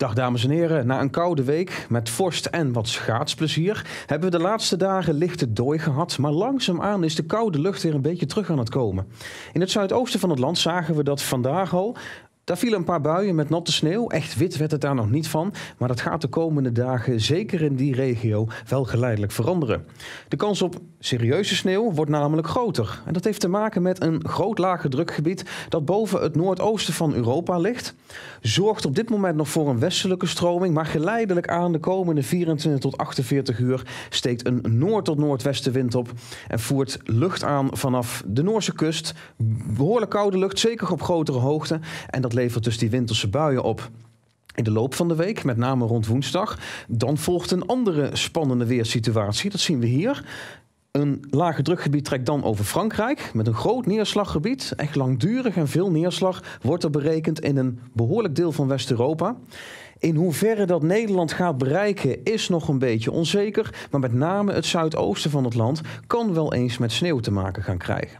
Dag dames en heren, na een koude week met vorst en wat schaatsplezier hebben we de laatste dagen lichte dooi gehad, maar langzaamaan is de koude lucht weer een beetje terug aan het komen. In het zuidoosten van het land zagen we dat vandaag al daar vielen een paar buien met natte sneeuw. Echt wit werd het daar nog niet van. Maar dat gaat de komende dagen, zeker in die regio, wel geleidelijk veranderen. De kans op serieuze sneeuw wordt namelijk groter. En dat heeft te maken met een groot lage drukgebied dat boven het noordoosten van Europa ligt. Zorgt op dit moment nog voor een westelijke stroming. Maar geleidelijk aan de komende 24 tot 48 uur steekt een noord- tot noordwestenwind op. En voert lucht aan vanaf de Noorse kust. Behoorlijk koude lucht, zeker op grotere hoogte. En dat levert dus die winterse buien op. In de loop van de week, met name rond woensdag, dan volgt een andere spannende weersituatie. Dat zien we hier. Een lage drukgebied trekt dan over Frankrijk met een groot neerslaggebied. Echt langdurig en veel neerslag wordt er berekend in een behoorlijk deel van West-Europa. In hoeverre dat Nederland gaat bereiken is nog een beetje onzeker, maar met name het zuidoosten van het land kan wel eens met sneeuw te maken gaan krijgen.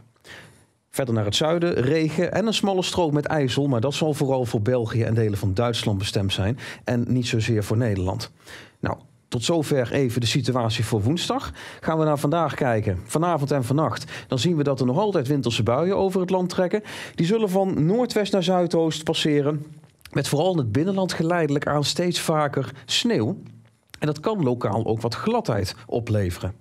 Verder naar het zuiden, regen en een smalle strook met ijzel, maar dat zal vooral voor België en delen van Duitsland bestemd zijn en niet zozeer voor Nederland. Nou, tot zover even de situatie voor woensdag. Gaan we naar vandaag kijken, vanavond en vannacht. Dan zien we dat er nog altijd winterse buien over het land trekken. Die zullen van noordwest naar zuidoost passeren. Met vooral in het binnenland geleidelijk aan steeds vaker sneeuw. En dat kan lokaal ook wat gladheid opleveren.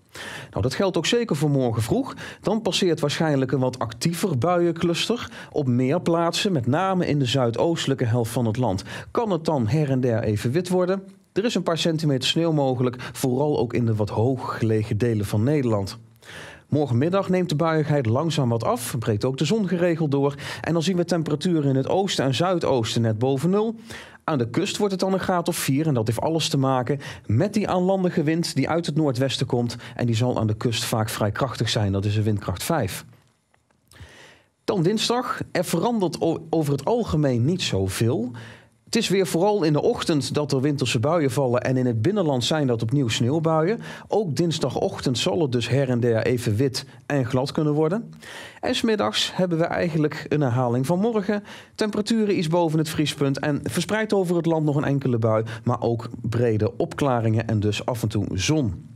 Nou, dat geldt ook zeker voor morgen vroeg. Dan passeert waarschijnlijk een wat actiever buiencluster. Op meer plaatsen, met name in de zuidoostelijke helft van het land, kan het dan her en der even wit worden. Er is een paar centimeter sneeuw mogelijk, vooral ook in de wat hoog gelegen delen van Nederland. Morgenmiddag neemt de buiigheid langzaam wat af, breekt ook de zon geregeld door. En dan zien we temperaturen in het oosten en zuidoosten net boven nul. Aan de kust wordt het dan een graad of 4 en dat heeft alles te maken met die aanlandige wind die uit het noordwesten komt. En die zal aan de kust vaak vrij krachtig zijn, dat is een windkracht 5. Dan dinsdag. Er verandert over het algemeen niet zoveel. Het is weer vooral in de ochtend dat er winterse buien vallen en in het binnenland zijn dat opnieuw sneeuwbuien. Ook dinsdagochtend zal het dus her en der even wit en glad kunnen worden. En smiddags hebben we eigenlijk een herhaling van morgen. Temperaturen iets boven het vriespunt en verspreid over het land nog een enkele bui, maar ook brede opklaringen en dus af en toe zon.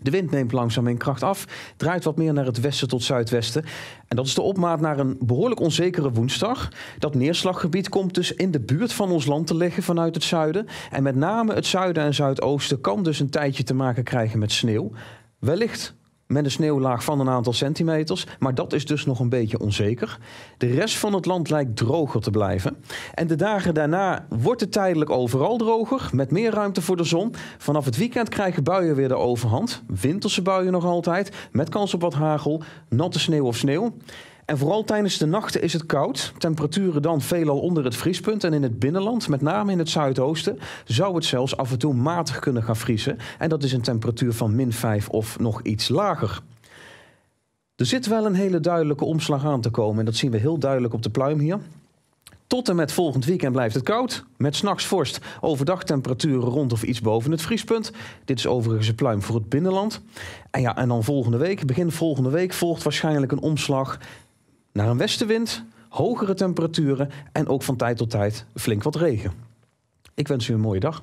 De wind neemt langzaam in kracht af, draait wat meer naar het westen tot zuidwesten. En dat is de opmaat naar een behoorlijk onzekere woensdag. Dat neerslaggebied komt dus in de buurt van ons land te liggen vanuit het zuiden. En met name het zuiden en zuidoosten kan dus een tijdje te maken krijgen met sneeuw. Wellicht met een sneeuwlaag van een aantal centimeters. Maar dat is dus nog een beetje onzeker. De rest van het land lijkt droger te blijven. En de dagen daarna wordt het tijdelijk overal droger, met meer ruimte voor de zon. Vanaf het weekend krijgen buien weer de overhand. Winterse buien nog altijd, met kans op wat hagel, natte sneeuw of sneeuw. En vooral tijdens de nachten is het koud. Temperaturen dan veelal onder het vriespunt. En in het binnenland, met name in het zuidoosten, zou het zelfs af en toe matig kunnen gaan vriezen. En dat is een temperatuur van min 5 of nog iets lager. Er zit wel een hele duidelijke omslag aan te komen. En dat zien we heel duidelijk op de pluim hier. Tot en met volgend weekend blijft het koud, met s'nachts vorst. Overdag temperaturen rond of iets boven het vriespunt. Dit is overigens een pluim voor het binnenland. En ja, en dan volgende week, begin volgende week, volgt waarschijnlijk een omslag naar een westenwind, hogere temperaturen en ook van tijd tot tijd flink wat regen. Ik wens u een mooie dag.